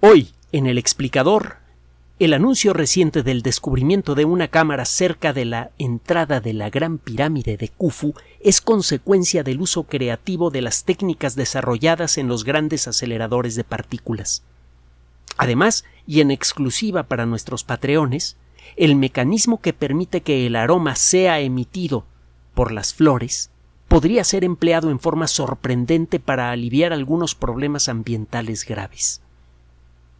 Hoy, en el explicador, el anuncio reciente del descubrimiento de una cámara cerca de la entrada de la Gran Pirámide de Khufu es consecuencia del uso creativo de las técnicas desarrolladas en los grandes aceleradores de partículas. Además, y en exclusiva para nuestros patreones, el mecanismo que permite que el aroma sea emitido por las flores podría ser empleado en forma sorprendente para aliviar algunos problemas ambientales graves.